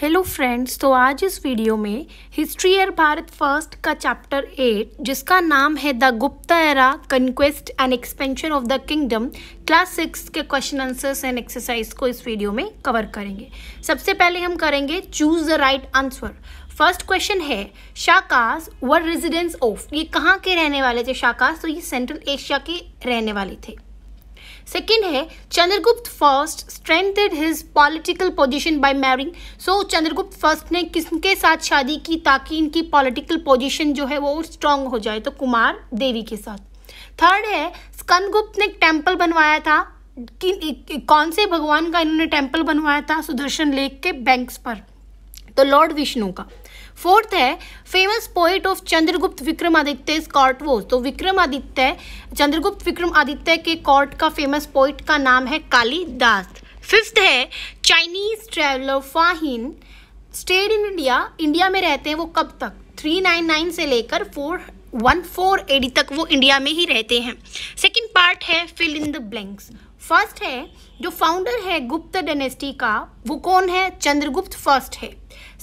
hello friends तो आज इस वीडियो में हिस्ट्री एयर भारत फर्स्ट का चैप्टर एट जिसका नाम है the Gupta era conquest and expansion of the kingdom class six के क्वेश्चन आंसर्स एंड एक्सरसाइज को इस वीडियो में कवर करेंगे सबसे पहले हम करेंगे choose the right answer first question है शाकाज वर रेजिडेंस ऑफ ये कहाँ के रहने वाले थे शाकाज तो ये सेंट्रल एशिया के रहने वाले थे सेकेंड है Chandragupta first strengthened his political position by marrying so Chandragupta first ने किसके साथ शादी की ताकि इनकी पॉलिटिकल पोजीशन जो है वो स्ट्रांग हो जाए तो कुमार देवी के साथ थर्ड है स्कंदगुप्त ने टेम्पल बनवाया था कि कौन से भगवान का इन्होंने टेम्पल बनवाया था सुदर्शन लेक के बैंक्स पर तो लॉर्ड विष्णु का फोर्थ है famous poet of Chandragupta Vikramaditya is वो तो विक्रमादित्य चंद्रगुप्त विक्रमादित्य के कॉर्ट का फेमस पोइट का नाम है कालीदास फिफ्थ है Chinese traveller Fahien stayed in India India में रहते हैं वो कब तक 399 से लेकर 4 वन फोर एडी तक वो इंडिया में ही रहते हैं सेकेंड पार्ट है fill in the blanks first है जो फाउंडर है गुप्त डेनेस्टी का वो कौन है चंद्रगुप्त फर्स्ट है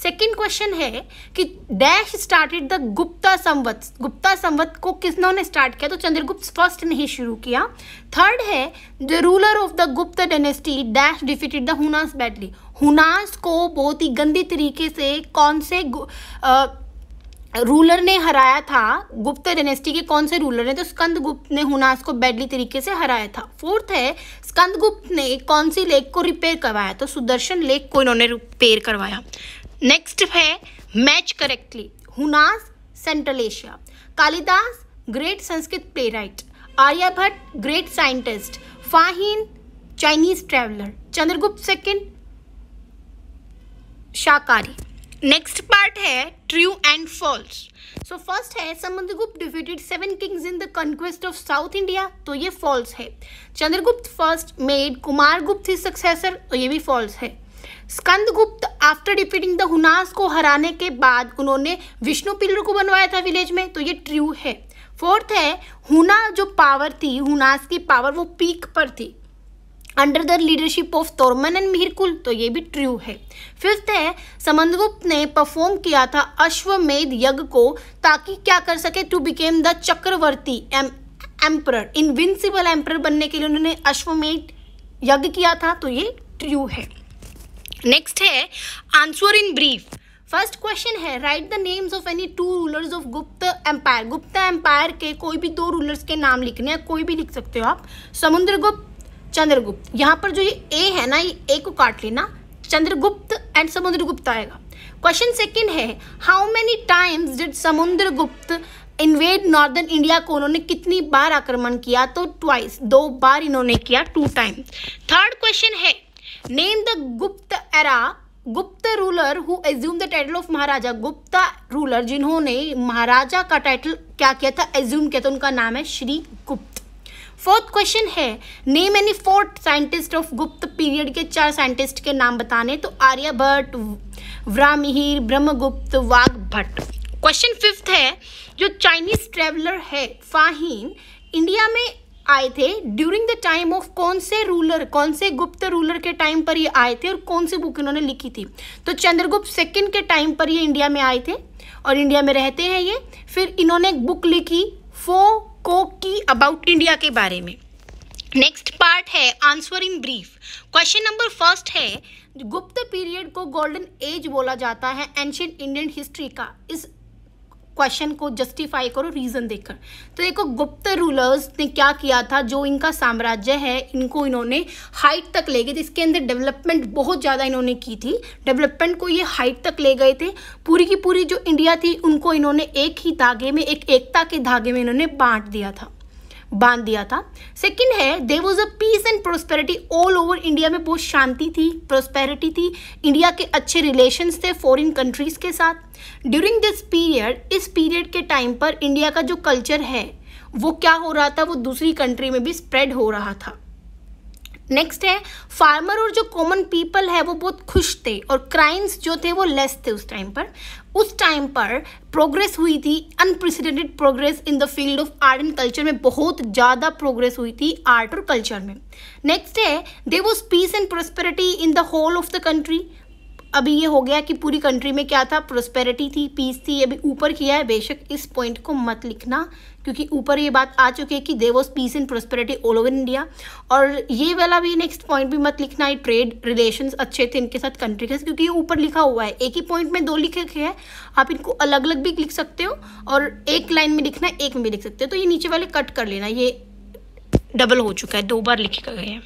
सेकंड क्वेश्चन है कि dash started the Gupta Samvat Gupta Samvat को किसने स्टार्ट किया तो चंद्रगुप्त फर्स्ट ने शुरू किया थर्ड है the ruler of the Gupta dynasty dash defeated the Hunas badly Hunas को बहुत ही गंदी तरीके से कौन से आ, रूलर ने हराया था गुप्त डेनेस्टी के कौन से रूलर ने तो स्कंद गुप्त ने हुनास को बैडली तरीके से हराया था फोर्थ है स्कंदगुप्त ने कौन सी लेक को रिपेयर करवाया तो सुदर्शन लेक को इन्होंने रिपेयर करवाया नेक्स्ट है match correctly Hunas Central Asia Kalidasa great Sanskrit playwright Aryabhata great scientist Fahien Chinese traveller Chandragupta second Shakari next part है true and false so first है Samudragupta defeated seven kings in the conquest of South India तो ये false है Chandragupta first made Kumar गुप्त ही successor तो ये भी false है Skandagupta after defeating the Hunas को हराने के बाद उन्होंने विष्णु पिल्लर को बनवाया था विलेज में तो ये ट्रू है फोर्थ है हुना जो पावर थी हुनास की पावर वो पीक पर थी under the leadership of Toramana and Mihirakula तो ये भी ट्रू है फिफ्थ है समंदगुप्त ने परफॉर्म किया था अश्वमेध यज्ञ को ताकि क्या कर सके टू बिकेम द चक्रवर्ती एम एम्पर इनविंसिबल एम्पर बनने के लिए उन्होंने अश्वमेध यज्ञ किया था तो ये ट्रू है नेक्स्ट है answer in brief first question है write the names of any two rulers of Gupta empire Gupta empire के कोई भी दो रूलर्स के नाम लिखने हैं कोई भी लिख सकते हो आप समुद्रगुप्त चंद्रगुप्त यहाँ पर जो ये ए है ना ये ए को काट लेना चंद्रगुप्त एंड समुद्रगुप्त आएगा क्वेश्चन सेकंड है how many times did Samudragupta invade northern India को उन्होंने कितनी बार आक्रमण किया तो ट्वाइस दो बार इन्होंने किया टू टाइम थर्ड क्वेश्चन है name the Gupta era Gupta ruler who assume the title of Maharaja Gupta ruler जिन्होंने महाराजा का टाइटल क्या किया था एज्यूम किया था उनका नाम है श्री गुप्त फोर्थ क्वेश्चन है name any fourth scientist of Gupta period के चार साइंटिस्ट के नाम बताने तो Aryabhata Varahamihira Brahmagupta Vagbhata question fifth है जो चाइनीज ट्रेवलर है फाहिन इंडिया में आए थे ड्यूरिंग द टाइम ऑफ कौन से रूलर कौन से गुप्त रूलर के टाइम पर ये आए थे और कौन सी बुक इन्होंने लिखी थी तो चंद्रगुप्त सेकंड के टाइम पर ये इंडिया में आए थे और इंडिया में रहते हैं ये फिर इन्होंने एक बुक लिखी Fo Kuo Ki about India के बारे में नेक्स्ट पार्ट है answer in brief question number first है गुप्त पीरियड को गोल्डन एज बोला जाता है एंशियंट इंडियन हिस्ट्री का इस क्वेश्चन को जस्टिफाई करो रीज़न देकर तो देखो गुप्त रूलर्स ने क्या किया था जो इनका साम्राज्य है इनको इन्होंने हाइट तक ले गए थे इसके अंदर डेवलपमेंट बहुत ज़्यादा इन्होंने की थी डेवलपमेंट को ये हाइट तक ले गए थे पूरी की पूरी जो इंडिया थी उनको इन्होंने एक ही धागे में एक एकता के धागे में इन्होंने बांट दिया था बांध दिया था सेकंड है there was a peace and prosperity all over India में बहुत शांति थी प्रोस्पेरिटी थी इंडिया के अच्छे रिलेशंस थे फॉरेन कंट्रीज़ के साथ ड्यूरिंग दिस पीरियड इस पीरियड के टाइम पर इंडिया का जो कल्चर है वो क्या हो रहा था वो दूसरी कंट्री में भी स्प्रेड हो रहा था नेक्स्ट है फार्मर और जो कॉमन पीपल है वो बहुत खुश थे और क्राइम्स जो थे वो लेस थे उस टाइम पर उस टाइम पर प्रोग्रेस हुई थी unprecedented progress in the field of art and culture में बहुत ज़्यादा प्रोग्रेस हुई थी आर्ट और कल्चर में नेक्स्ट है they was peace and prosperity in the whole of the country अभी ये हो गया कि पूरी कंट्री में क्या था प्रोस्पेरिटी थी पीस थी अभी ऊपर किया है बेशक इस पॉइंट को मत लिखना क्योंकि ऊपर ये बात आ चुकी है कि they was peace in prosperity all over India और ये वाला भी नेक्स्ट पॉइंट भी मत लिखना है ट्रेड रिलेशंस अच्छे थे इनके साथ कंट्री के साथ क्योंकि ये ऊपर लिखा हुआ है एक ही पॉइंट में दो लिखे गए हैं आप इनको अलग अलग भी लिख सकते हो और एक लाइन में लिखना है एक में भी लिख सकते हो तो ये नीचे वाले कट कर लेना ये डबल हो चुका है दो बार लिखे गए हैं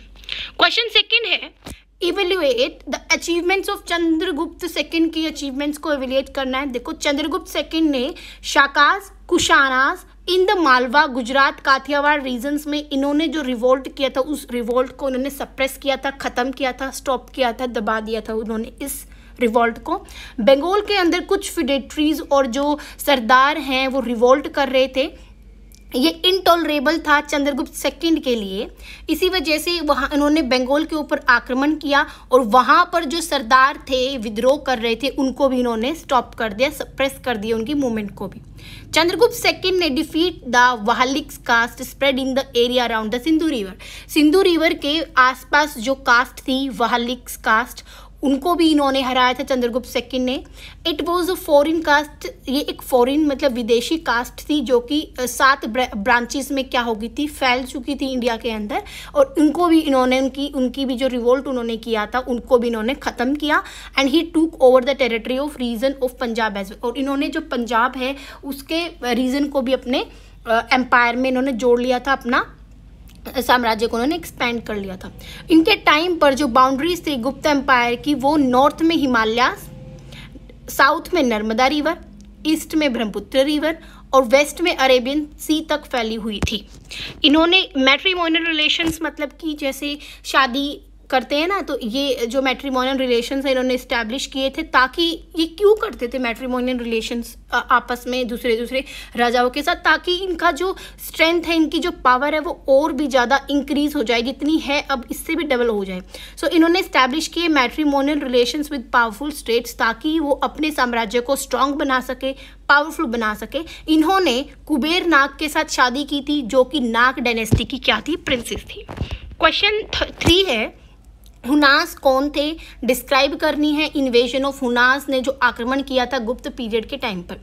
क्वेश्चन सेकेंड है evaluate the achievements of Chandragupta second की अचीवमेंट्स को इवेल्युएट करना है देखो चंद्रगुप्त सेकंड ने Shakas Kushanas in the Malwa Gujarat Kathiawar regions में इन्होंने जो रिवोल्ट किया था उस रिवोल्ट को उन्होंने सप्रेस किया था ख़त्म किया था स्टॉप किया था दबा दिया था उन्होंने इस रिवोल्ट को बंगाल के अंदर कुछ फिडेट्रीज और जो सरदार हैं वो रिवोल्ट कर रहे थे ये इनटॉलरेबल था चंद्रगुप्त सेकंड के लिए इसी वजह से वहाँ इन्होंने बंगाल के ऊपर आक्रमण किया और वहाँ पर जो सरदार थे विद्रोह कर रहे थे उनको भी इन्होंने स्टॉप कर दिया सप्रेस कर दिया उनकी मूवमेंट को भी चंद्रगुप्त सेकंड ने defeat the Vahlikas caste spread in the area around the Sindhu river Sindhu river के आसपास जो कास्ट थी वाहलिक्स कास्ट उनको भी इन्होंने हराया था चंद्रगुप्त सेकंड ने it was a foreign caste ये एक फॉरेन मतलब विदेशी कास्ट थी जो कि सात ब्रांचेस में क्या हो गई थी फैल चुकी थी इंडिया के अंदर और उनको भी इन्होंने उनकी उनकी भी जो रिवोल्ट उन्होंने किया था उनको भी इन्होंने ख़त्म किया and he took over the territory of region of Punjab as और इन्होंने जो पंजाब है उसके रीजन को भी अपने एम्पायर में इन्होंने जोड़ लिया था अपना साम्राज्य को उन्होंने एक्सपेंड कर लिया था इनके टाइम पर जो बाउंड्रीज थी गुप्त एम्पायर की वो नॉर्थ में हिमालया साउथ में नर्मदा रिवर ईस्ट में ब्रह्मपुत्र रिवर और वेस्ट में अरेबियन सी तक फैली हुई थी इन्होंने मैट्रीमोनियल रिलेशंस मतलब कि जैसे शादी करते हैं ना तो ये जो मैट्रीमोनियल रिलेशन है इन्होंने इस्टेब्लिश किए थे ताकि ये क्यों करते थे मैट्रीमोनियल रिलेशन आपस में दूसरे दूसरे राजाओं के साथ ताकि इनका जो स्ट्रेंथ है इनकी जो पावर है वो और भी ज़्यादा इंक्रीज हो जाए जितनी है अब इससे भी डबल हो जाए सो so, इन्होंने इस्टेब्लिश किए matrimonial relation with powerful states ताकि वो अपने साम्राज्य को स्ट्रांग बना सके पावरफुल बना सके इन्होंने कुबेर नाग के साथ शादी की थी जो कि नाग डायनेस्टी की क्या थी प्रिंसेस थी क्वेश्चन थ्री है हुनास कौन थे डिस्क्राइब करनी है इन्वेजन ऑफ हुनास ने जो आक्रमण किया था गुप्त पीरियड के टाइम पर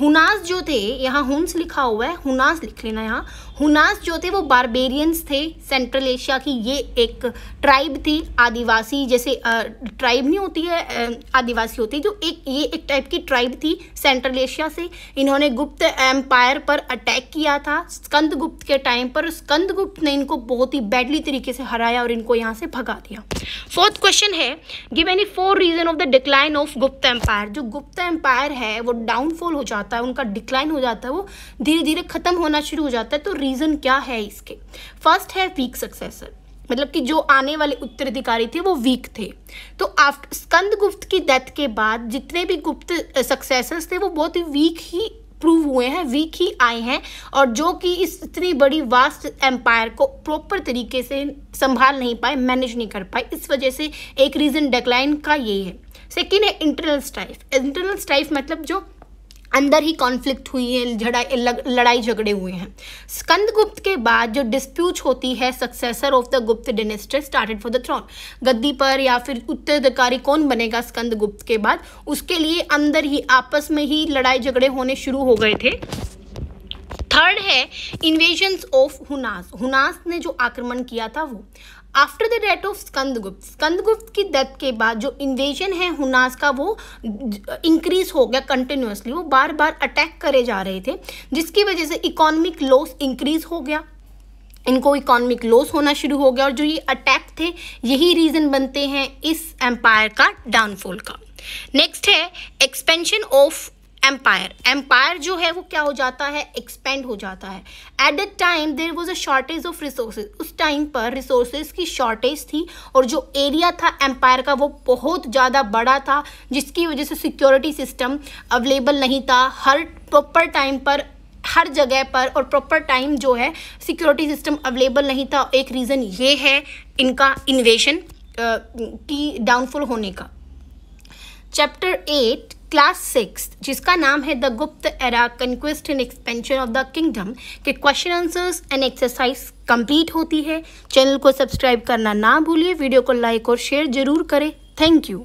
हुनास जो थे यहाँ हुंस लिखा हुआ है हुनास लिख लेना यहाँ हुनास जो थे वो बारबेरियंस थे सेंट्रल एशिया की ये एक ट्राइब थी आदिवासी जैसे ट्राइब नहीं होती है आदिवासी होती है जो एक ये एक टाइप की ट्राइब थी सेंट्रल एशिया से इन्होंने गुप्त एम्पायर पर अटैक किया था स्कंद गुप्त के टाइम पर स्कंद गुप्त ने इनको बहुत ही बैडली तरीके से हराया और इनको यहाँ से भगा दिया फोर्थ क्वेश्चन है give any four reason of the decline of Gupta empire जो गुप्त एम्पायर है वो डाउनफॉल हो जाता जाता है उनका डिक्लाइन हो जाता है वो धीरे धीरे ख़त्म होना शुरू हो जाता है तो रीज़न क्या है इसके फर्स्ट है वीक सक्सेसर मतलब कि जो आने वाले उत्तराधिकारी थे वो वीक थे तो आफ्ट स्कंद गुप्त की डेथ के बाद जितने भी गुप्त सक्सेसर्स थे वो बहुत ही वीक ही प्रूव हुए हैं वीक ही आए हैं और जो कि इस इतनी बड़ी वास्ट एम्पायर को प्रॉपर तरीके से संभाल नहीं पाए मैनेज नहीं कर पाए इस वजह से एक रीज़न डेक्लाइन का ये है सेकेंड है इंटरनल स्ट्राइफ इंटरनल स्ट्राइफ मतलब जो अंदर ही कॉन्फ्लिक्ट हुई है लड़ाई झगड़े हुए हैं स्कंद गुप्त के बाद जो डिस्प्यूट होती है successor of the Gupta dynasty started for the throne गद्दी पर या फिर उत्तराधिकारी कौन बनेगा स्कंद गुप्त के बाद उसके लिए अंदर ही आपस में ही लड़ाई झगड़े होने शुरू हो गए थे थर्ड है इन्वेजन्स ऑफ हुनास हुनास ने जो आक्रमण किया था वो after the death of Skandagupta Skandagupta की डेथ के बाद जो इन्वेजन है हुनास का वो इंक्रीज हो गया कंटिन्यूसली वो बार बार अटैक करे जा रहे थे जिसकी वजह से इकोनॉमिक लॉस इंक्रीज हो गया इनको इकोनॉमिक लॉस होना शुरू हो गया और जो ये अटैक थे यही रीज़न बनते हैं इस एम्पायर का डाउनफॉल का नेक्स्ट है एक्सपेंशन ऑफ एम्पायर एम्पायर जो है वो क्या हो जाता है एक्सपेंड हो जाता है at the time there was a shortage of resources उस टाइम पर रिसोर्सेज की शॉर्टेज थी और जो एरिया था एम्पायर का वो बहुत ज़्यादा बड़ा था जिसकी वजह से सिक्योरिटी सिस्टम अवेलेबल नहीं था हर प्रॉपर टाइम पर हर जगह पर और प्रॉपर टाइम जो है सिक्योरिटी सिस्टम अवेलेबल नहीं था एक रीज़न ये है इनका इन्वेशन की डाउनफॉल होने का चैप्टर एट क्लास सिक्स जिसका नाम है the Gupta era conquest and expansion of the kingdom के question answers and exercise complete होती है चैनल को सब्सक्राइब करना ना भूलिए वीडियो को लाइक और शेयर जरूर करें थैंक यू